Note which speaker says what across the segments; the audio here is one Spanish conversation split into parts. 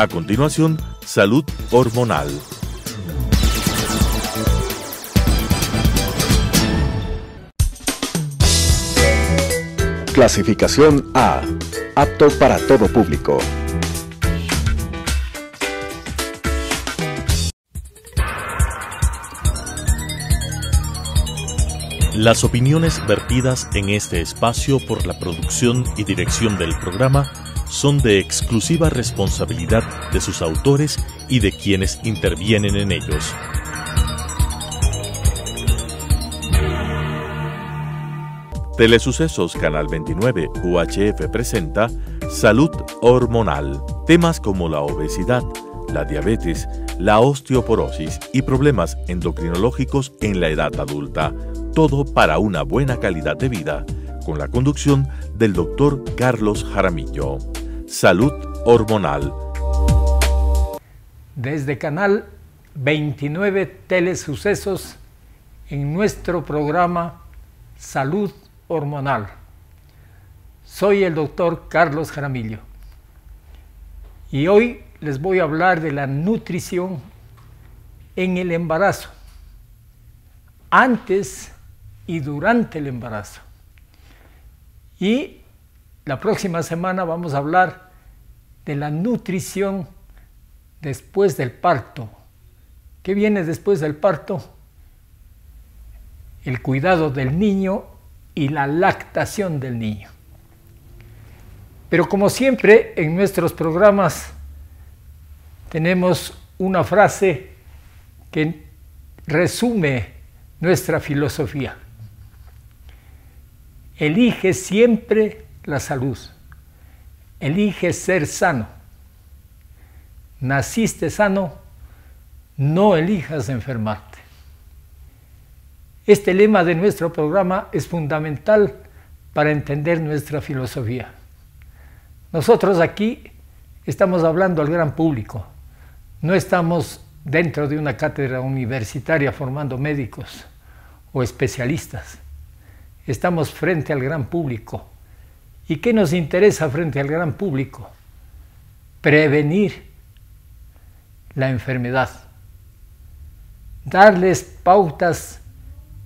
Speaker 1: A continuación, salud hormonal. Clasificación A. Apto para todo público. Las opiniones vertidas en este espacio por la producción y dirección del programa son de exclusiva responsabilidad de sus autores y de quienes intervienen en ellos. Telesucesos Canal 29 UHF presenta Salud Hormonal. Temas como la obesidad, la diabetes, la osteoporosis y problemas endocrinológicos en la edad adulta. Todo para una buena calidad de vida, con la conducción del doctor Carlos Jaramillo. Salud Hormonal.
Speaker 2: Desde Canal 29 Telesucesos en nuestro programa Salud Hormonal. Soy el doctor Carlos Jaramillo y hoy les voy a hablar de la nutrición en el embarazo, antes y durante el embarazo. Y la próxima semana vamos a hablar de la nutrición después del parto. ¿Qué viene después del parto? El cuidado del niño y la lactación del niño. Pero como siempre en nuestros programas tenemos una frase que resume nuestra filosofía. Elige siempre la salud. Elige ser sano. Naciste sano, no elijas enfermarte. Este lema de nuestro programa es fundamental para entender nuestra filosofía. Nosotros aquí estamos hablando al gran público, no estamos dentro de una cátedra universitaria formando médicos o especialistas. Estamos frente al gran público, ¿Y qué nos interesa frente al gran público? Prevenir la enfermedad, darles pautas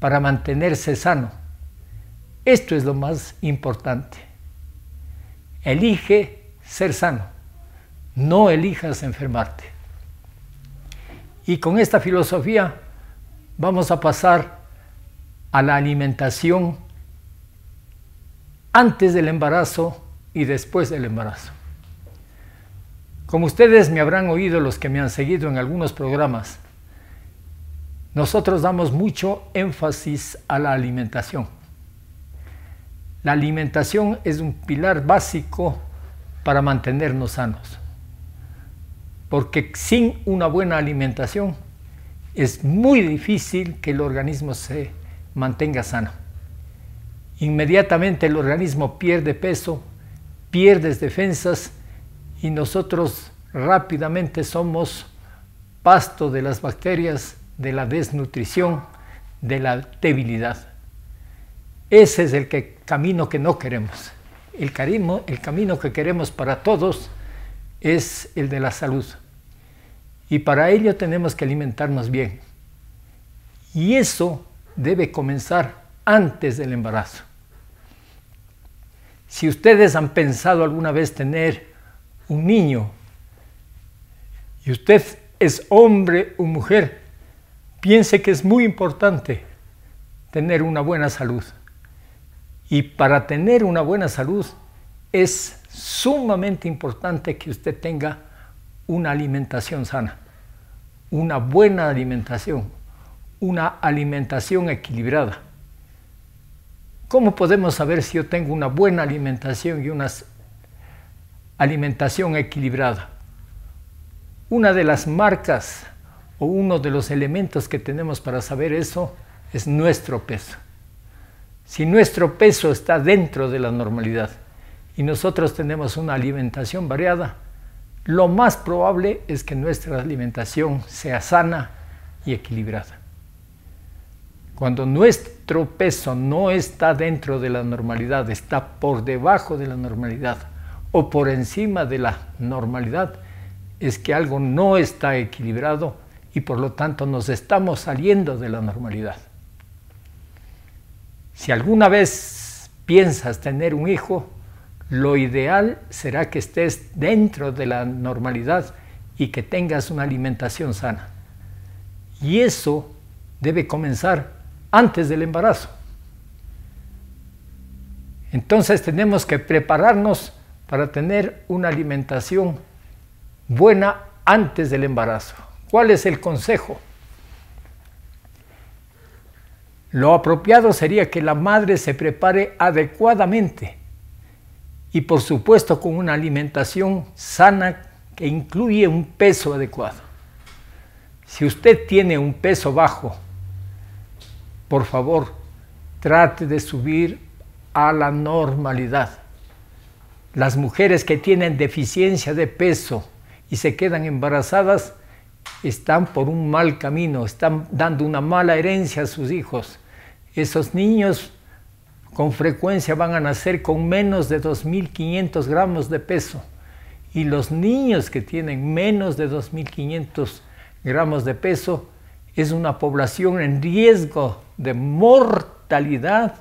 Speaker 2: para mantenerse sano. Esto es lo más importante. Elige ser sano, no elijas enfermarte. Y con esta filosofía vamos a pasar a la alimentación antes del embarazo y después del embarazo. Como ustedes me habrán oído los que me han seguido en algunos programas, nosotros damos mucho énfasis a la alimentación. La alimentación es un pilar básico para mantenernos sanos, porque sin una buena alimentación es muy difícil que el organismo se mantenga sano. Inmediatamente el organismo pierde peso, pierde defensas y nosotros rápidamente somos pasto de las bacterias, de la desnutrición, de la debilidad. Ese es el camino que no queremos. El, el camino que queremos para todos es el de la salud. Y para ello tenemos que alimentarnos bien. Y eso debe comenzar antes del embarazo. Si ustedes han pensado alguna vez tener un niño y usted es hombre o mujer, piense que es muy importante tener una buena salud. Y para tener una buena salud es sumamente importante que usted tenga una alimentación sana, una buena alimentación, una alimentación equilibrada. ¿Cómo podemos saber si yo tengo una buena alimentación y una alimentación equilibrada? Una de las marcas o uno de los elementos que tenemos para saber eso es nuestro peso. Si nuestro peso está dentro de la normalidad y nosotros tenemos una alimentación variada, lo más probable es que nuestra alimentación sea sana y equilibrada. Cuando nuestro peso no está dentro de la normalidad, está por debajo de la normalidad o por encima de la normalidad, es que algo no está equilibrado y por lo tanto nos estamos saliendo de la normalidad. Si alguna vez piensas tener un hijo, lo ideal será que estés dentro de la normalidad y que tengas una alimentación sana. Y eso debe comenzar antes del embarazo. Entonces tenemos que prepararnos para tener una alimentación buena antes del embarazo. ¿Cuál es el consejo? Lo apropiado sería que la madre se prepare adecuadamente y por supuesto con una alimentación sana que incluye un peso adecuado. Si usted tiene un peso bajo, por favor, trate de subir a la normalidad. Las mujeres que tienen deficiencia de peso y se quedan embarazadas están por un mal camino, están dando una mala herencia a sus hijos. Esos niños con frecuencia van a nacer con menos de 2.500 gramos de peso. Y los niños que tienen menos de 2.500 gramos de peso es una población en riesgo de mortalidad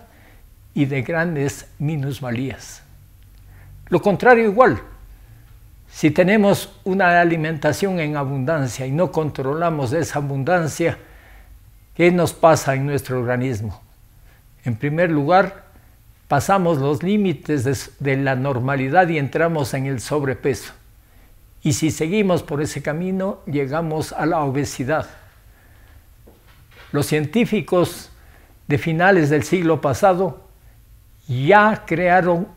Speaker 2: y de grandes minusvalías. Lo contrario igual, si tenemos una alimentación en abundancia y no controlamos esa abundancia, ¿qué nos pasa en nuestro organismo? En primer lugar, pasamos los límites de, la normalidad y entramos en el sobrepeso. Y si seguimos por ese camino, llegamos a la obesidad. Los científicos de finales del siglo pasado ya crearon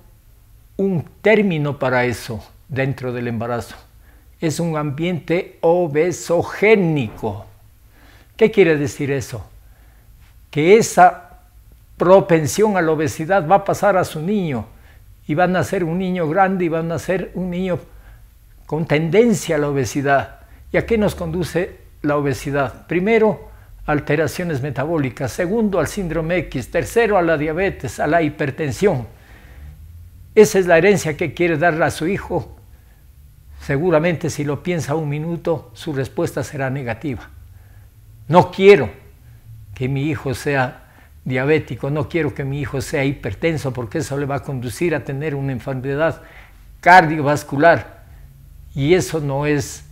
Speaker 2: un término para eso dentro del embarazo. Es un ambiente obesogénico. ¿Qué quiere decir eso? Que esa propensión a la obesidad va a pasar a su niño y va a ser un niño grande y va a ser un niño con tendencia a la obesidad. ¿Y a qué nos conduce la obesidad? Primero, alteraciones metabólicas, segundo al síndrome X, tercero a la diabetes, a la hipertensión. Esa es la herencia que quiere darle a su hijo. Seguramente si lo piensa un minuto, su respuesta será negativa. No quiero que mi hijo sea diabético, no quiero que mi hijo sea hipertenso porque eso le va a conducir a tener una enfermedad cardiovascular. Y eso no es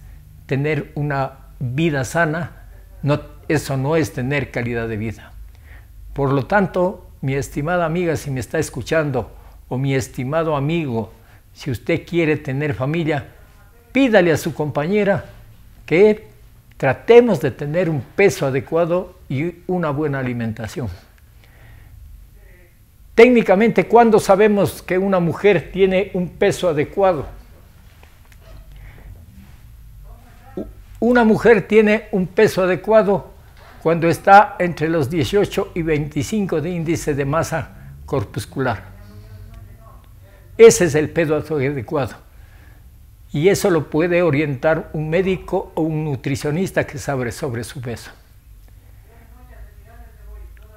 Speaker 2: tener una vida sana, no eso no es tener calidad de vida. Por lo tanto, mi estimada amiga, si me está escuchando, o mi estimado amigo, si usted quiere tener familia, pídale a su compañera que tratemos de tener un peso adecuado y una buena alimentación. Técnicamente, ¿cuándo sabemos que una mujer tiene un peso adecuado? Una mujer tiene un peso adecuado cuando está entre los 18 y 25 de índice de masa corpuscular. Ese es el peso adecuado. Y eso lo puede orientar un médico o un nutricionista que sabe sobre su peso.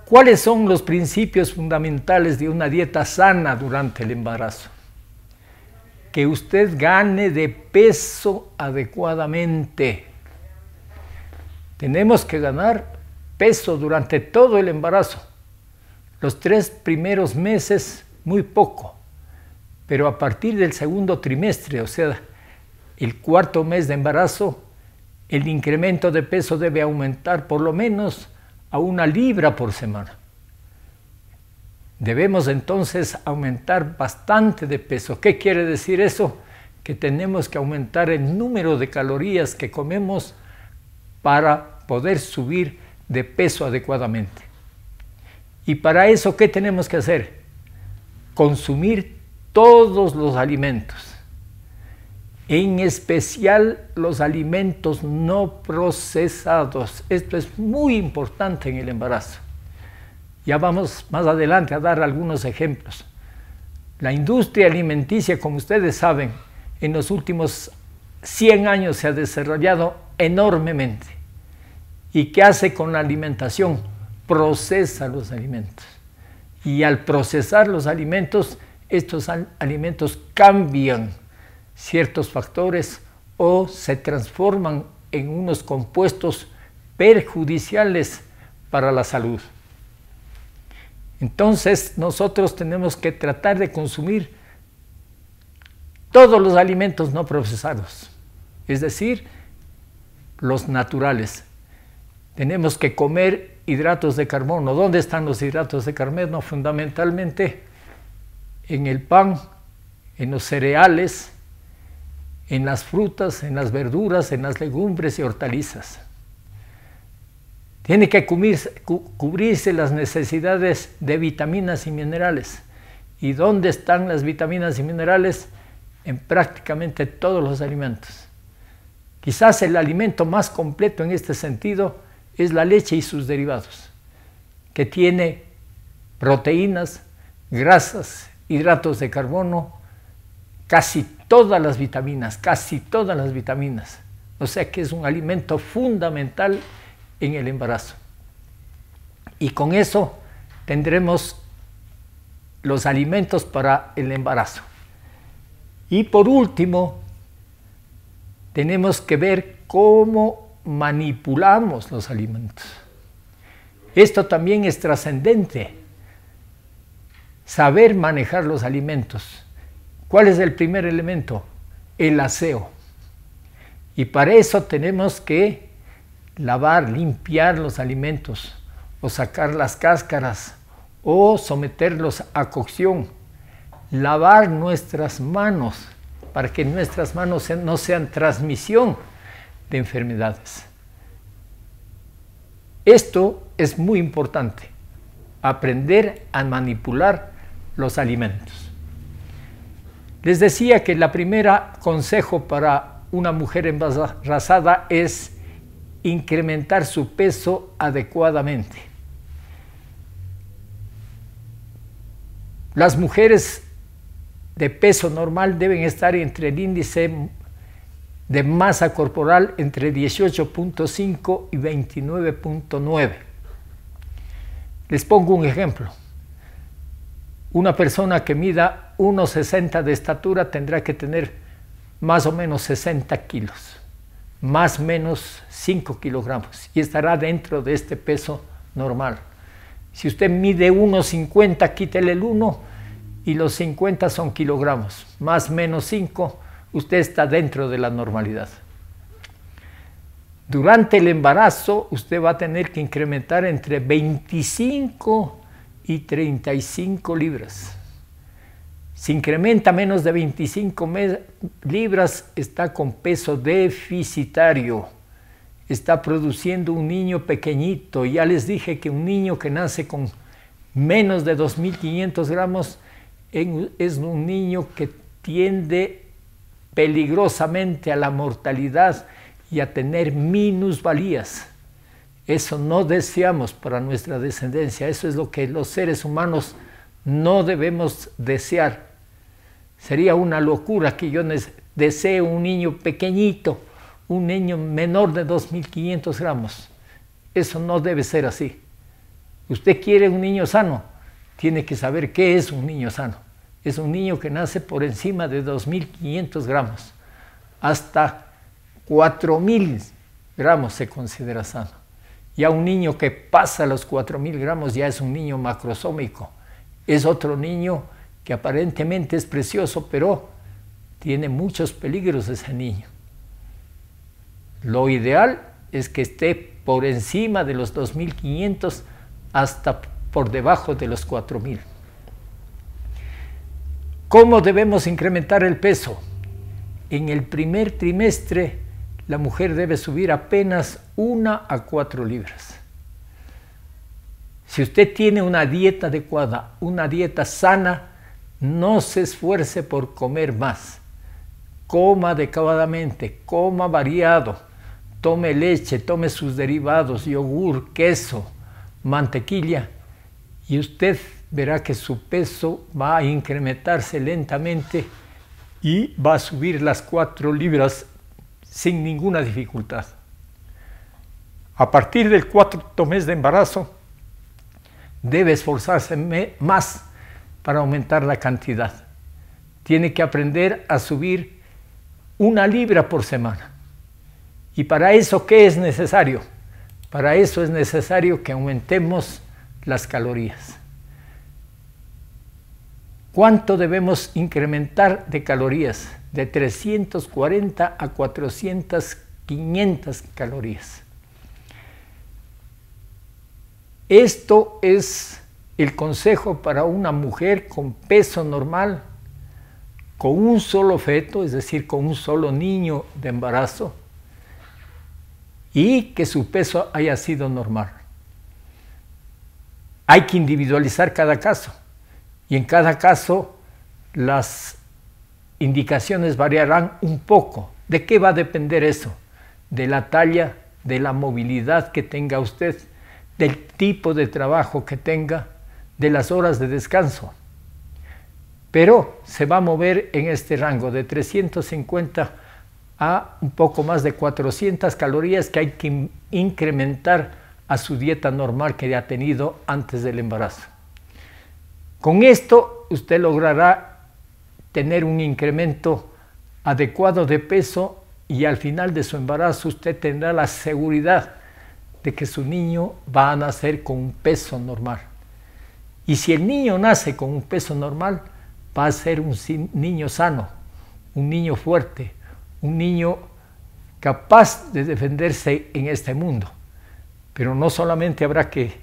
Speaker 2: ¿Cuáles son los principios fundamentales de una dieta sana durante el embarazo? Que usted gane de peso adecuadamente. Tenemos que ganar peso durante todo el embarazo. Los tres primeros meses, muy poco, pero a partir del segundo trimestre, o sea, el cuarto mes de embarazo, el incremento de peso debe aumentar por lo menos a una libra por semana. Debemos entonces aumentar bastante de peso. ¿Qué quiere decir eso? Que tenemos que aumentar el número de calorías que comemos para poder subir de peso adecuadamente. ¿Y para eso qué tenemos que hacer? Consumir todos los alimentos, en especial los alimentos no procesados. Esto es muy importante en el embarazo. Ya vamos más adelante a dar algunos ejemplos. La industria alimenticia, como ustedes saben, en los últimos 100 años se ha desarrollado enormemente ¿Y qué hace con la alimentación? Procesa los alimentos. Y al procesar los alimentos, estos alimentos cambian ciertos factores o se transforman en unos compuestos perjudiciales para la salud. Entonces nosotros tenemos que tratar de consumir todos los alimentos no procesados, es decir, los naturales, tenemos que comer hidratos de carbono. ¿Dónde están los hidratos de carbono? Fundamentalmente en el pan, en los cereales, en las frutas, en las verduras, en las legumbres y hortalizas. Tiene que cubrirse, las necesidades de vitaminas y minerales. ¿Y dónde están las vitaminas y minerales? En prácticamente todos los alimentos. Quizás el alimento más completo en este sentido es la leche y sus derivados, que tiene proteínas, grasas, hidratos de carbono, casi todas las vitaminas, casi todas las vitaminas. O sea que es un alimento fundamental en el embarazo. Y con eso tendremos los alimentos para el embarazo. Y por último, tenemos que ver cómo manipulamos los alimentos. Esto también es trascendente, saber manejar los alimentos. ¿Cuál es el primer elemento? El aseo. Y para eso tenemos que lavar, limpiar los alimentos o sacar las cáscaras o someterlos a cocción. Lavar nuestras manos para que nuestras manos no sean transmisión enfermedades. Esto es muy importante, aprender a manipular los alimentos. Les decía que la primera consejo para una mujer embarazada es incrementar su peso adecuadamente. Las mujeres de peso normal deben estar entre el índice de masa corporal entre 18.5 y 29.9. Les pongo un ejemplo. Una persona que mida 1,60 de estatura tendrá que tener más o menos 60 kilos, más o menos 5 kilogramos, y estará dentro de este peso normal. Si usted mide 1,50, quítele el 1 y los 50 son kilogramos, más o menos 5 usted está dentro de la normalidad. Durante el embarazo usted va a tener que incrementar entre 25 y 35 libras. Si incrementa menos de 25 libras, está con peso deficitario. Está produciendo un niño pequeñito. Ya les dije que un niño que nace con menos de 2.500 gramos es un niño que tiende peligrosamente a la mortalidad y a tener minusvalías. Eso no deseamos para nuestra descendencia, eso es lo que los seres humanos no debemos desear. Sería una locura que yo desee un niño pequeñito, un niño menor de 2.500 gramos. Eso no debe ser así. Usted quiere un niño sano, tiene que saber qué es un niño sano es un niño que nace por encima de 2.500 gramos. Hasta 4.000 gramos se considera sano. Ya un niño que pasa los 4.000 gramos ya es un niño macrosómico. Es otro niño que aparentemente es precioso, pero tiene muchos peligros ese niño. Lo ideal es que esté por encima de los 2.500 hasta por debajo de los 4.000. ¿Cómo debemos incrementar el peso? En el primer trimestre la mujer debe subir apenas 1 a 4 libras. Si usted tiene una dieta adecuada, una dieta sana, no se esfuerce por comer más. Coma adecuadamente, coma variado, tome leche, tome sus derivados, yogur, queso, mantequilla y usted verá que su peso va a incrementarse lentamente y va a subir las 4 libras sin ninguna dificultad. A partir del cuarto mes de embarazo, debe esforzarse más para aumentar la cantidad. Tiene que aprender a subir una libra por semana. ¿Y para eso qué es necesario? Para eso es necesario que aumentemos las calorías. ¿Cuánto debemos incrementar de calorías? De 340 a 400, 500 calorías. Esto es el consejo para una mujer con peso normal, con un solo feto, es decir, con un solo niño de embarazo, y que su peso haya sido normal. Hay que individualizar cada caso y en cada caso las indicaciones variarán un poco. ¿De qué va a depender eso? De la talla, de la movilidad que tenga usted, del tipo de trabajo que tenga, de las horas de descanso. Pero se va a mover en este rango de 350 a un poco más de 400 calorías que hay que incrementar a su dieta normal que ha tenido antes del embarazo. Con esto usted logrará tener un incremento adecuado de peso y al final de su embarazo usted tendrá la seguridad de que su niño va a nacer con un peso normal. Y si el niño nace con un peso normal, va a ser un niño sano, un niño fuerte, un niño capaz de defenderse en este mundo. Pero no solamente habrá que,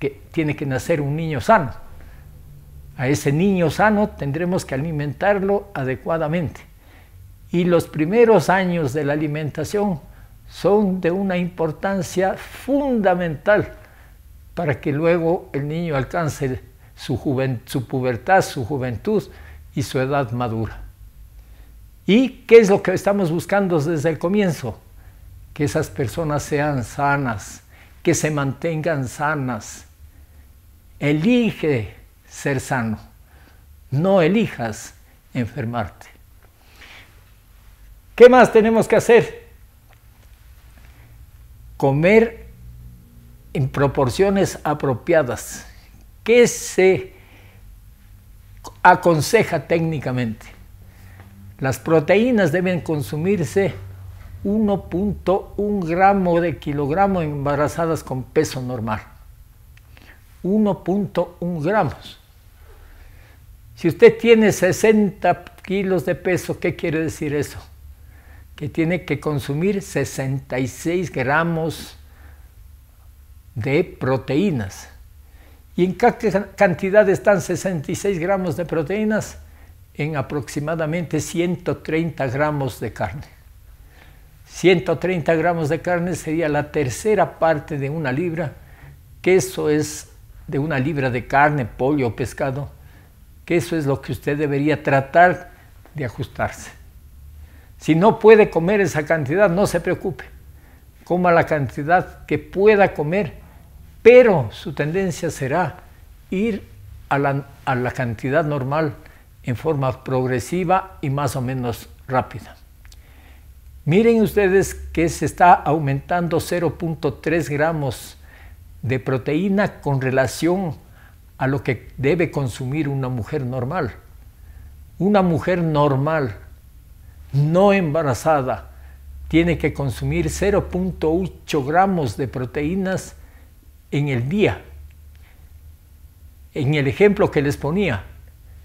Speaker 2: que tiene que nacer un niño sano, a ese niño sano tendremos que alimentarlo adecuadamente. Y los primeros años de la alimentación son de una importancia fundamental para que luego el niño alcance su, su pubertad, su juventud y su edad madura. ¿Y qué es lo que estamos buscando desde el comienzo? Que esas personas sean sanas, que se mantengan sanas. Elige ser sano. No elijas enfermarte. ¿Qué más tenemos que hacer? Comer en proporciones apropiadas. ¿Qué se aconseja técnicamente? Las proteínas deben consumirse 1.1 gramo de kilogramo embarazadas con peso normal. 1.1 gramos. Si usted tiene 60 kilos de peso, ¿qué quiere decir eso? Que tiene que consumir 66 gramos de proteínas. ¿Y en qué cantidad están 66 gramos de proteínas? En aproximadamente 130 gramos de carne. 130 gramos de carne sería la tercera parte de una libra, que eso es de una libra de carne, pollo o pescado, que eso es lo que usted debería tratar de ajustarse. Si no puede comer esa cantidad, no se preocupe. Coma la cantidad que pueda comer, pero su tendencia será ir a la, a la cantidad normal en forma progresiva y más o menos rápida. Miren ustedes que se está aumentando 0.3 gramos de proteína con relación a lo que debe consumir una mujer normal. Una mujer normal, no embarazada, tiene que consumir 0.8 gramos de proteínas en el día. En el ejemplo que les ponía,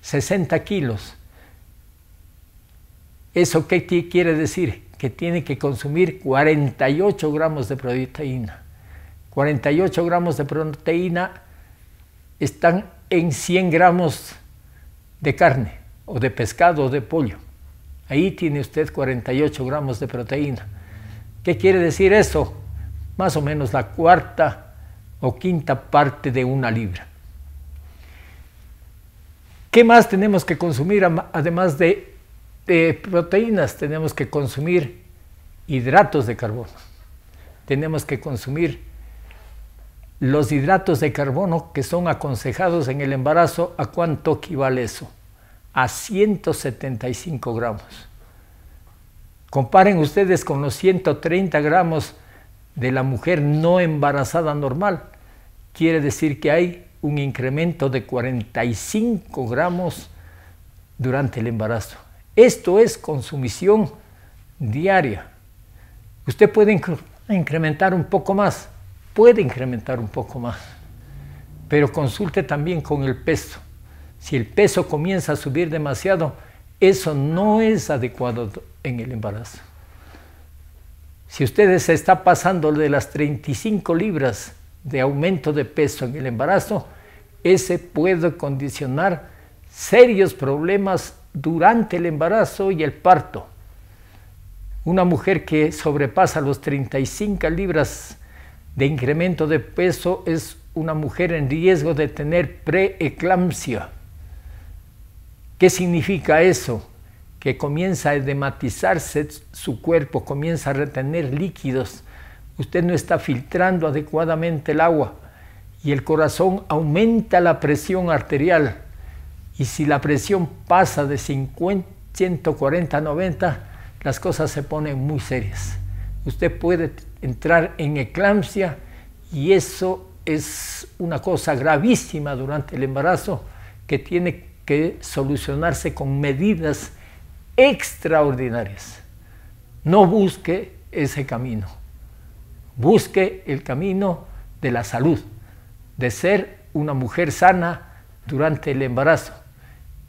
Speaker 2: 60 kilos. ¿Eso qué quiere decir? Que tiene que consumir 48 gramos de proteína. 48 gramos de proteína están en 100 gramos de carne o de pescado o de pollo. Ahí tiene usted 48 gramos de proteína. ¿Qué quiere decir eso? Más o menos la cuarta o quinta parte de una libra. ¿Qué más tenemos que consumir además de, proteínas? Tenemos que consumir hidratos de carbono. Tenemos que consumir los hidratos de carbono que son aconsejados en el embarazo, ¿a cuánto equivale eso? A 175 gramos. Comparen ustedes con los 130 gramos de la mujer no embarazada normal. Quiere decir que hay un incremento de 45 gramos durante el embarazo. Esto es consumición diaria. Usted puede incrementar un poco más, puede incrementar un poco más, pero consulte también con el peso. Si el peso comienza a subir demasiado, eso no es adecuado en el embarazo. Si usted se está pasando de las 35 libras de aumento de peso en el embarazo, ese puede condicionar serios problemas durante el embarazo y el parto. Una mujer que sobrepasa los 35 libras de incremento de peso es una mujer en riesgo de tener preeclampsia. ¿Qué significa eso? Que comienza a edematizarse su cuerpo, comienza a retener líquidos. Usted no está filtrando adecuadamente el agua y el corazón aumenta la presión arterial. Y si la presión pasa de 50, 140 a 90, las cosas se ponen muy serias usted puede entrar en eclampsia y eso es una cosa gravísima durante el embarazo que tiene que solucionarse con medidas extraordinarias. No busque ese camino, busque el camino de la salud, de ser una mujer sana durante el embarazo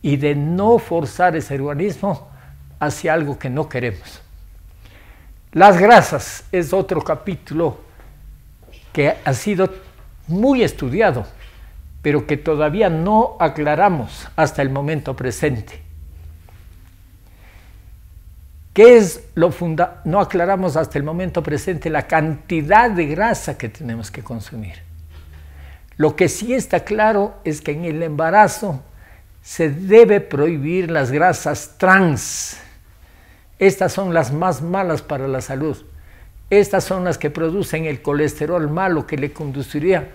Speaker 2: y de no forzar ese organismo hacia algo que no queremos. Las grasas es otro capítulo que ha sido muy estudiado, pero que todavía no aclaramos hasta el momento presente. ¿Qué es lo No aclaramos hasta el momento presente la cantidad de grasa que tenemos que consumir. Lo que sí está claro es que en el embarazo se debe prohibir las grasas trans, estas son las más malas para la salud. Estas son las que producen el colesterol malo que le conduciría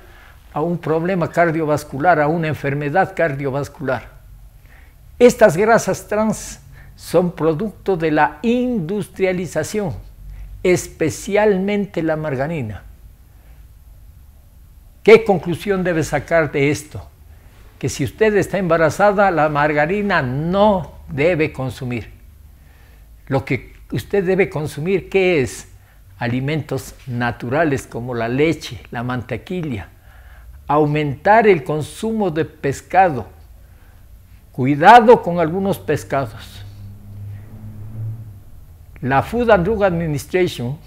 Speaker 2: a un problema cardiovascular, a una enfermedad cardiovascular. Estas grasas trans son producto de la industrialización, especialmente la margarina. ¿Qué conclusión debe sacar de esto? Que si usted está embarazada, la margarina no debe consumir. Lo que usted debe consumir, ¿qué es? Alimentos naturales como la leche, la mantequilla. Aumentar el consumo de pescado. Cuidado con algunos pescados. La Food and Drug Administration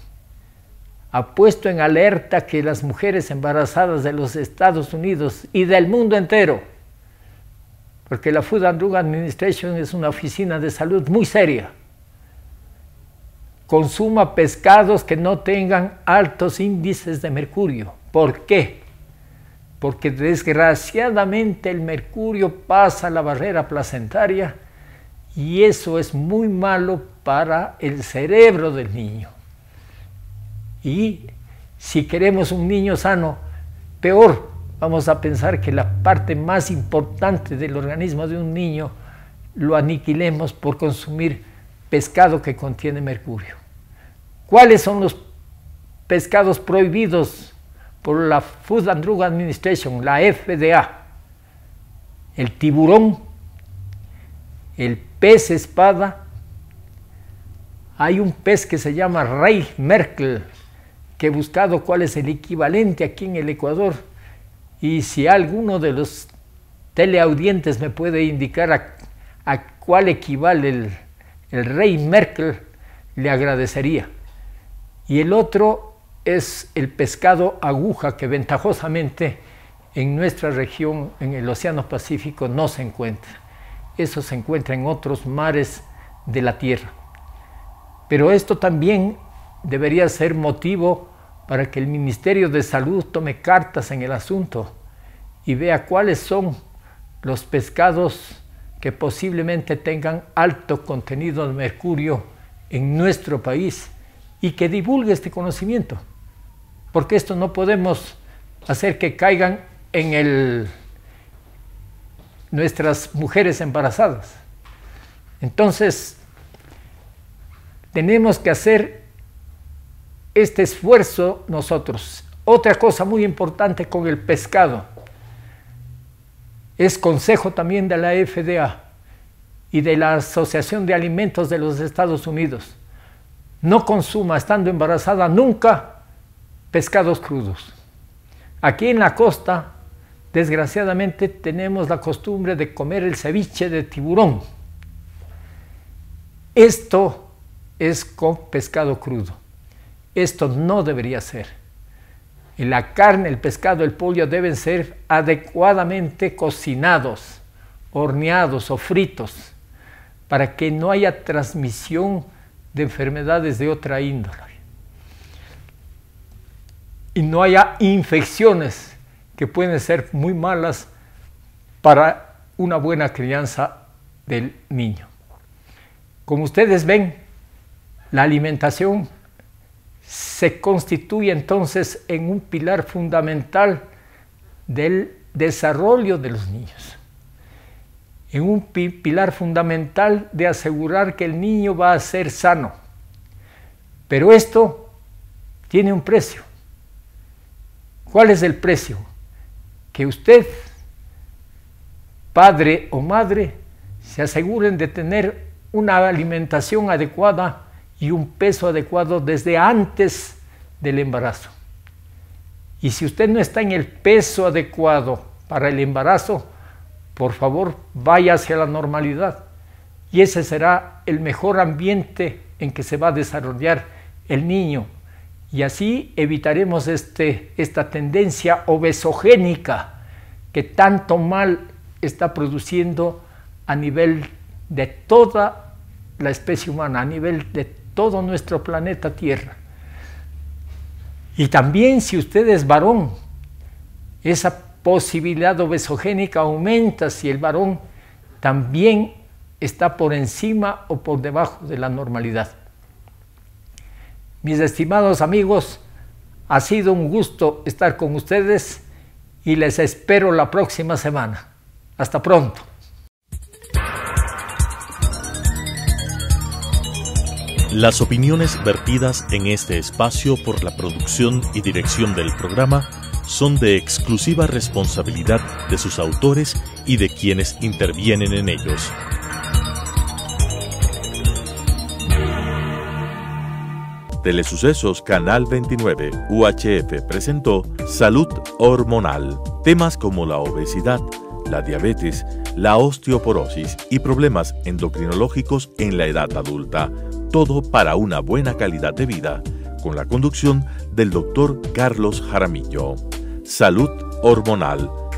Speaker 2: ha puesto en alerta que las mujeres embarazadas de los Estados Unidos y del mundo entero, porque la Food and Drug Administration es una oficina de salud muy seria, consuma pescados que no tengan altos índices de mercurio. ¿Por qué? Porque desgraciadamente el mercurio pasa la barrera placentaria y eso es muy malo para el cerebro del niño. Y si queremos un niño sano, peor, vamos a pensar que la parte más importante del organismo de un niño lo aniquilemos por consumir pescado que contiene mercurio. ¿Cuáles son los pescados prohibidos por la Food and Drug Administration, la FDA? El tiburón, el pez espada. Hay un pez que se llama rey Merkel, que he buscado cuál es el equivalente aquí en el Ecuador. Y si alguno de los teleaudientes me puede indicar a, cuál equivale el rey Merkel, le agradecería y el otro es el pescado aguja que ventajosamente en nuestra región, en el Océano Pacífico, no se encuentra. Eso se encuentra en otros mares de la Tierra. Pero esto también debería ser motivo para que el Ministerio de Salud tome cartas en el asunto y vea cuáles son los pescados que posiblemente tengan alto contenido de mercurio en nuestro país y que divulgue este conocimiento, porque esto no podemos hacer que caigan en nuestras mujeres embarazadas. Entonces, tenemos que hacer este esfuerzo nosotros. Otra cosa muy importante con el pescado es consejo también de la FDA y de la Asociación de Alimentos de los Estados Unidos no consuma estando embarazada nunca pescados crudos. Aquí en la costa, desgraciadamente, tenemos la costumbre de comer el ceviche de tiburón. Esto es con pescado crudo. Esto no debería ser. La carne, el pescado, el pollo deben ser adecuadamente cocinados, horneados o fritos, para que no haya transmisión de enfermedades de otra índole y no haya infecciones que pueden ser muy malas para una buena crianza del niño. Como ustedes ven, la alimentación se constituye entonces en un pilar fundamental del desarrollo de los niños en un pilar fundamental de asegurar que el niño va a ser sano. Pero esto tiene un precio. ¿Cuál es el precio? Que usted, padre o madre, se aseguren de tener una alimentación adecuada y un peso adecuado desde antes del embarazo. Y si usted no está en el peso adecuado para el embarazo, por favor, vaya hacia la normalidad. Y ese será el mejor ambiente en que se va a desarrollar el niño. Y así evitaremos este, esta tendencia obesogénica que tanto mal está produciendo a nivel de toda la especie humana, a nivel de todo nuestro planeta Tierra. Y también si usted es varón, esa posibilidad obesogénica aumenta si el varón también está por encima o por debajo de la normalidad. Mis estimados amigos, ha sido un gusto estar con ustedes y les espero la próxima semana. Hasta pronto.
Speaker 1: Las opiniones vertidas en este espacio por la producción y dirección del programa son de exclusiva responsabilidad de sus autores y de quienes intervienen en ellos. Telesucesos Canal 29 UHF presentó Salud Hormonal. Temas como la obesidad, la diabetes, la osteoporosis y problemas endocrinológicos en la edad adulta. Todo para una buena calidad de vida con la conducción del doctor Carlos Jaramillo. Salud hormonal